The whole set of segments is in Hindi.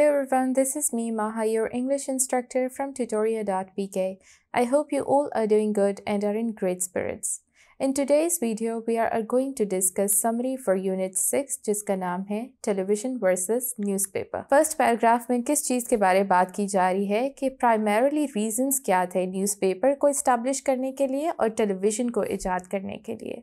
Hello everyone, this is me Maha, your English instructor from tutoria.pk. I hope you all are doing good and are in great spirits. In today's video, we are going to discuss summary for Unit 6 जिसका नाम है television versus newspaper. First paragraph में किस चीज़ के बारे में बात की जा रही है कि प्राइमरली रीजंस क्या थे न्यूज़पेपर को इस्टेब्लिश करने के लिए और टेलीविज़न को ईजाद करने के लिए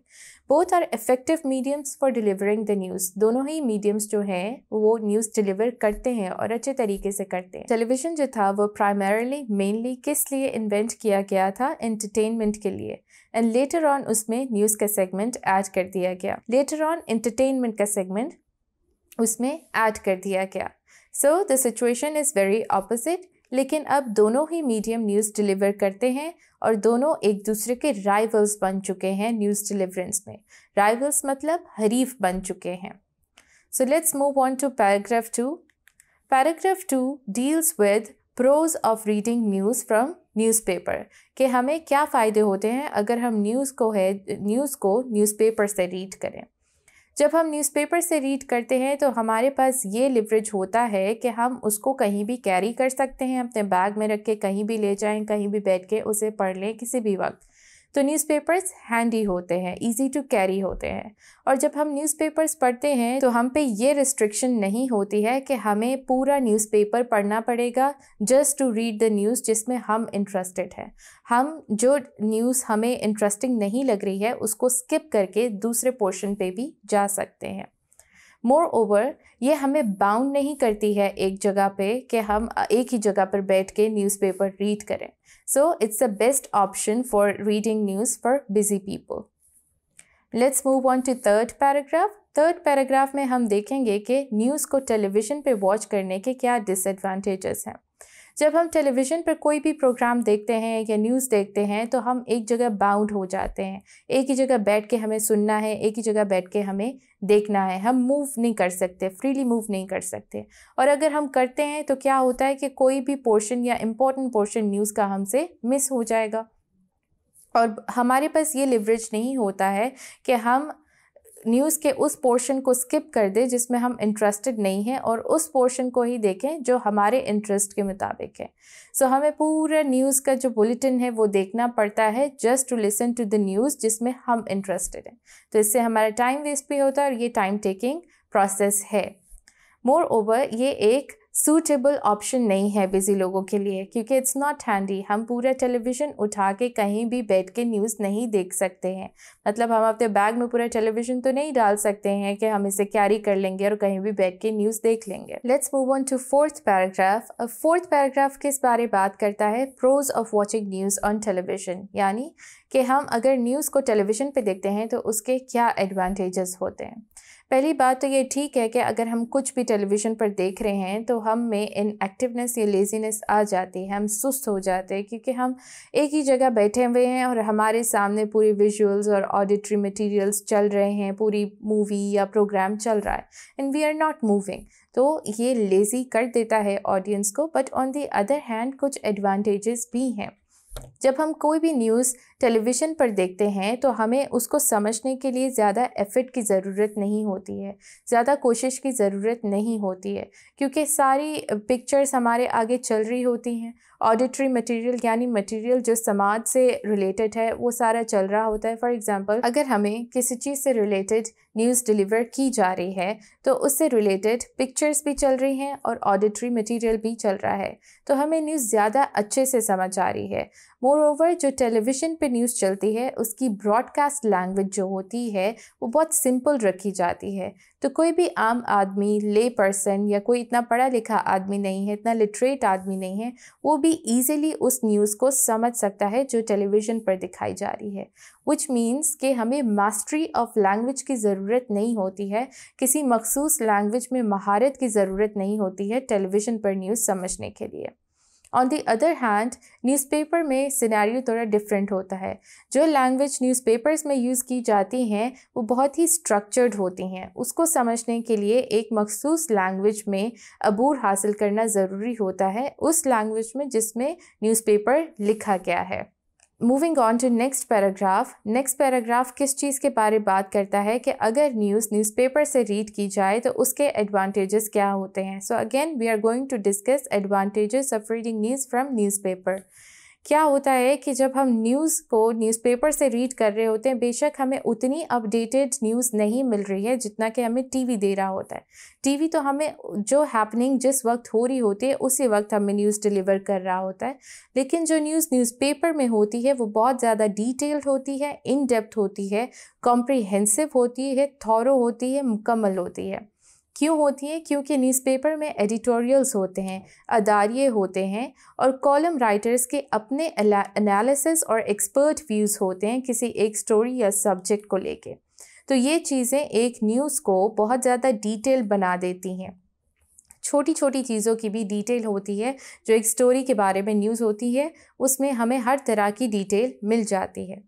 both are effective mediums for delivering the news दोनों ही मीडियम्स जो हैं वो न्यूज़ डिलीवर करते हैं और अच्छे तरीके से करते हैं टेलीविज़न जो था वो प्राइमरली मेनली किस लिए इन्वेंट किया गया था एंटरटेनमेंट के लिए एंड लेटर ऑन उस उसमें न्यूज़ का सेगमेंट ऐड कर दिया गया लेटर ऑन एंटरटेनमेंट का सेगमेंट उसमें ऐड कर दिया गया so the situation is very opposite लेकिन अब दोनों ही मीडियम न्यूज़ डिलीवर करते हैं और दोनों एक दूसरे के राइवल्स बन चुके हैं न्यूज़ डिलीवरेंस में राइवल्स मतलब हरीफ बन चुके हैं so let's move on to paragraph two paragraph two deals with pros of reading news from newspaper कि हमें क्या फ़ायदे होते हैं अगर हम न्यूज़ को है न्यूज़ को न्यूज़पेपर से रीड करें जब हम न्यूज़पेपर से रीड करते हैं तो हमारे पास ये लिवरेज होता है कि हम उसको कहीं भी कैरी कर सकते हैं अपने बैग में रख के कहीं भी ले जाएं कहीं भी बैठ के उसे पढ़ लें किसी भी वक्त तो न्यूज़पेपर्स हैंडी होते हैं इजी टू कैरी होते हैं और जब हम न्यूज़पेपर्स पढ़ते हैं तो हम पे ये रिस्ट्रिक्शन नहीं होती है कि हमें पूरा न्यूज़पेपर पढ़ना पड़ेगा just to read the news जिसमें हम इंटरेस्टेड हैं हम जो न्यूज़ हमें इंटरेस्टिंग नहीं लग रही है उसको स्किप करके दूसरे पोर्शन पे भी जा सकते हैं मोर ओवर ये हमें बाउंड नहीं करती है एक जगह पे कि हम एक ही जगह पर बैठ के न्यूज़पेपर रीड करें so it's the best option for reading news for busy people let's move on to third paragraph third paragraph में हम देखेंगे कि न्यूज़ को टेलीविज़न पे वॉच करने के क्या डिसएडवांटेजेस हैं जब हम टेलीविज़न पर कोई भी प्रोग्राम देखते हैं या न्यूज़ देखते हैं तो हम एक जगह बाउंड हो जाते हैं एक ही जगह बैठ के हमें सुनना है एक ही जगह बैठ के हमें देखना है हम मूव नहीं कर सकते फ्रीली मूव नहीं कर सकते और अगर हम करते हैं तो क्या होता है कि कोई भी पोर्शन या इम्पोर्टेंट पोर्शन न्यूज़ का हमसे मिस हो जाएगा और हमारे पास ये लिवरेज नहीं होता है कि हम न्यूज़ के उस पोर्शन को स्किप कर दे जिसमें हम इंटरेस्टेड नहीं हैं और उस पोर्शन को ही देखें जो हमारे इंटरेस्ट के मुताबिक है सो so, हमें पूरा न्यूज़ का जो बुलेटिन है वो देखना पड़ता है just to listen to the news जिसमें हम इंटरेस्टेड हैं तो इससे हमारा टाइम वेस्ट भी होता है और ये टाइम टेकिंग प्रोसेस है मोर ओवर ये एक सूटेबल ऑप्शन नहीं है बिज़ी लोगों के लिए क्योंकि इट्स नॉट हैंडी हम पूरा टेलीविज़न उठा के कहीं भी बैठ के न्यूज़ नहीं देख सकते हैं मतलब हम अपने बैग में पूरा टेलीविज़न तो नहीं डाल सकते हैं कि हम इसे कैरी कर लेंगे और कहीं भी बैठ के न्यूज़ देख लेंगे let's move on to fourth paragraph fourth paragraph किस बारे बात करता है pros of watching news on television यानी कि हम अगर न्यूज़ को टेलीविज़न पर देखते हैं तो उसके क्या एडवांटेजेस होते हैं पहली बात तो ये ठीक है कि अगर हम कुछ भी टेलीविज़न पर देख रहे हैं तो हम में इन एक्टिवनेस या लेज़ीनेस आ जाती है हम सुस्त हो जाते हैं क्योंकि हम एक ही जगह बैठे हुए हैं और हमारे सामने पूरे विजुअल्स और ऑडिटरी मटेरियल्स चल रहे हैं पूरी मूवी या प्रोग्राम चल रहा है and we are not moving तो ये लेज़ी कर देता है ऑडियंस को but on the other hand कुछ एडवांटेजेस भी हैं जब हम कोई भी न्यूज़ टेलीविज़न पर देखते हैं तो हमें उसको समझने के लिए ज़्यादा एफर्ट की ज़रूरत नहीं होती है ज़्यादा कोशिश की ज़रूरत नहीं होती है क्योंकि सारी पिक्चर्स हमारे आगे चल रही होती हैं ऑडिटरी मटेरियल यानी मटेरियल जो समाज से रिलेटेड है वो सारा चल रहा होता है फॉर एग्जांपल अगर हमें किसी चीज़ से रिलेटेड न्यूज़ डिलीवर की जा रही है तो उससे रिलेटेड पिक्चर्स भी चल रही हैं और ऑडिटरी मटेरियल भी चल रहा है तो हमें न्यूज़ ज़्यादा अच्छे से समझ आ रही है मोर ओवर जो टेलीविज़न पे न्यूज़ चलती है उसकी ब्रॉडकास्ट लैंग्वेज जो होती है वो बहुत सिंपल रखी जाती है तो कोई भी आम आदमी ले पर्सन या कोई इतना पढ़ा लिखा आदमी नहीं है इतना लिटरेट आदमी नहीं है वो भी ईजिली उस न्यूज़ को समझ सकता है जो टेलीविज़न पर दिखाई जा रही है विच मीन्स कि हमें मास्टरी ऑफ लैंग्वेज की ज़रूरत नहीं होती है किसी मखसूस लैंग्वेज में महारत की ज़रूरत नहीं होती है टेलीविज़न पर न्यूज़ समझने के लिए on the other hand newspaper में सिनेरियो थोड़ा डिफरेंट होता है जो लैंग्वेज न्यूज़पेपर्स में यूज़ की जाती हैं वो बहुत ही स्ट्रक्चर्ड होती हैं उसको समझने के लिए एक मखसूस लैंग्वेज में अबूर हासिल करना ज़रूरी होता है उस लैंग्वेज में जिसमें न्यूज़पेपर लिखा गया है moving on to next paragraph next paragraph किस चीज़ के बारे बात करता है कि अगर न्यूज़ न्यूज़पेपर से रीड की जाए तो उसके एडवांटेजेस क्या होते हैं so again we are going to discuss advantages of reading news from newspaper क्या होता है कि जब हम न्यूज़ को न्यूज़पेपर से रीड कर रहे होते हैं बेशक हमें उतनी अपडेटेड न्यूज़ नहीं मिल रही है जितना कि हमें टीवी दे रहा होता है टीवी तो हमें जो हैपनिंग जिस वक्त हो रही होती है उसी वक्त हमें न्यूज़ डिलीवर कर रहा होता है लेकिन जो न्यूज़ न्यूज़पेपर में होती है वो बहुत ज़्यादा डिटेल्ड होती है इन डेप्थ होती है कॉम्प्रिहेंसिव होती है थॉरो होती है मुकम्मल होती है क्यों होती हैं क्योंकि न्यूज़पेपर में एडिटोरियल्स होते हैं अदारिये होते हैं और कॉलम राइटर्स के अपने एनालिसिस और एक्सपर्ट व्यूज़ होते हैं किसी एक स्टोरी या सब्जेक्ट को लेके तो ये चीज़ें एक न्यूज़ को बहुत ज़्यादा डिटेल बना देती हैं छोटी छोटी चीज़ों की भी डिटेल होती है जो एक स्टोरी के बारे में न्यूज़ होती है उसमें हमें हर तरह की डिटेल मिल जाती है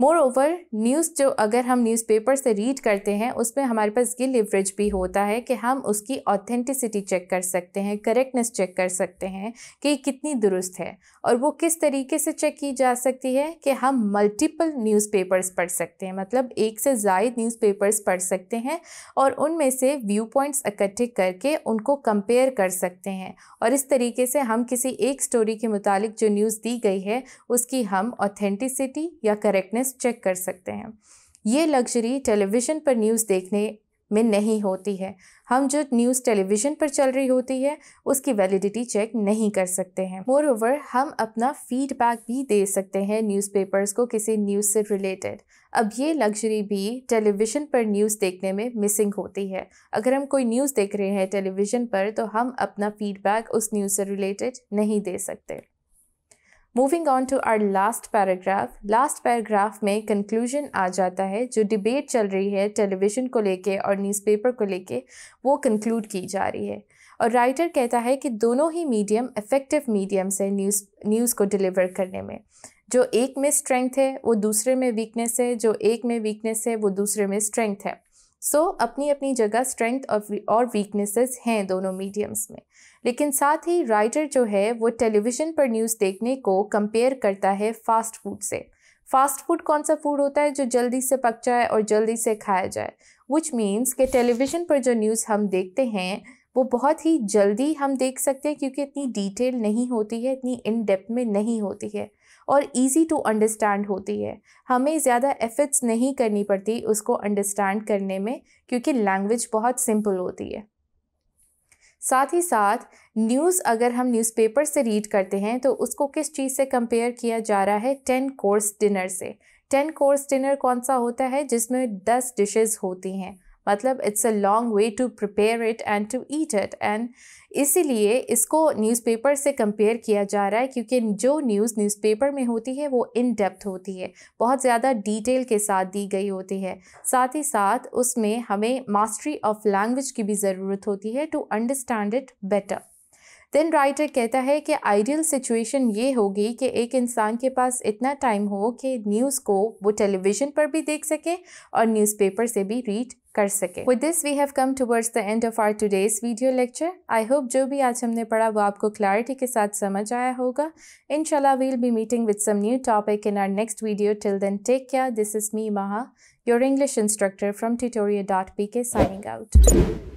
मोर ओवर न्यूज़ जो अगर हम न्यूज़पेपर से रीड करते हैं उसमें हमारे पास ये लिवरेज भी होता है कि हम उसकी ऑथेंटिसिटी चेक कर सकते हैं करेक्टनेस चेक कर सकते हैं कि कितनी दुरुस्त है और वो किस तरीके से चेक की जा सकती है कि हम मल्टीपल न्यूज़पेपर्स पढ़ सकते हैं मतलब एक से ज़ायद न्यूज़पेपर्स पढ़ सकते हैं और उनमें से व्यू पॉइंट्स इकट्ठे करके उनको कंपेयर कर सकते हैं और इस तरीके से हम किसी एक स्टोरी के मुतालिक जो न्यूज़ दी गई है उसकी हम ऑथेंटिसिटी या करेक्टनेस प्लेलिस्ट चेक कर सकते हैं ये लग्जरी टेलीविज़न पर न्यूज़ देखने में नहीं होती है हम जो न्यूज़ टेलीविज़न पर चल रही होती है उसकी वैलिडिटी चेक नहीं कर सकते हैं मोर ओवर हम अपना फीडबैक भी दे सकते हैं न्यूज़पेपर्स को किसी न्यूज़ से रिलेटेड अब ये लग्जरी भी टेलीविज़न पर न्यूज़ देखने में मिसिंग होती है अगर हम कोई न्यूज़ देख रहे हैं टेलीविज़न पर तो हम अपना फीडबैक उस न्यूज़ से रिलेटेड नहीं दे सकते moving on to our last paragraph last paragraph में कंक्लूजन आ जाता है जो डिबेट चल रही है टेलीविज़न को लेके और न्यूज़पेपर को लेके वो कंक्लूड की जा रही है और राइटर कहता है कि दोनों ही मीडियम इफ़ेक्टिव मीडियम्स है न्यूज़ न्यूज़ को डिलीवर करने में जो एक में स्ट्रेंथ है वो दूसरे में वीकनेस है जो एक में वीकनेस है वो दूसरे में स्ट्रेंथ है सो so, अपनी अपनी जगह स्ट्रेंथ और वीकनेसेस हैं दोनों मीडियम्स में लेकिन साथ ही राइटर जो है वो टेलीविज़न पर न्यूज़ देखने को कंपेयर करता है फास्ट फूड से फास्ट फूड कौन सा फूड होता है जो जल्दी से पक जाए और जल्दी से खाया जाए विच मीन्स कि टेलीविज़न पर जो न्यूज़ हम देखते हैं वो बहुत ही जल्दी हम देख सकते हैं क्योंकि इतनी डिटेल नहीं होती है इतनी इन डेप्थ में नहीं होती है और ईजी टू अंडरस्टैंड होती है हमें ज़्यादा एफर्ट्स नहीं करनी पड़ती उसको अंडरस्टैंड करने में क्योंकि लैंग्वेज बहुत सिंपल होती है साथ ही साथ न्यूज़ अगर हम न्यूज़पेपर से रीड करते हैं तो उसको किस चीज़ से कंपेयर किया जा रहा है टेन कोर्स डिनर से टेन कोर्स डिनर कौन सा होता है जिसमें दस डिशेस होती हैं मतलब it's a long way to prepare it and to eat it and इसीलिए इसको न्यूज़पेपर से कंपेयर किया जा रहा है क्योंकि जो न्यूज़ न्यूज़पेपर में होती है वो इन डेप्थ होती है बहुत ज़्यादा डिटेल के साथ दी गई होती है साथ ही साथ उसमें हमें मास्टरी ऑफ लैंग्वेज की भी ज़रूरत होती है to understand it better then writer कहता है कि आइडियल सिचुएशन ये होगी कि एक इंसान के पास इतना टाइम हो कि न्यूज़ को वो टेलीविज़न पर भी देख सके और न्यूज़पेपर से भी रीड कर सके with this we have come towards the end of our today's video lecture I hope जो भी आज हमने पढ़ा वो आपको क्लैरिटी के साथ समझ आया होगा in will be meeting with some new topic in our next video till then take care this is me Maha your English instructor from tutorial dot P K signing out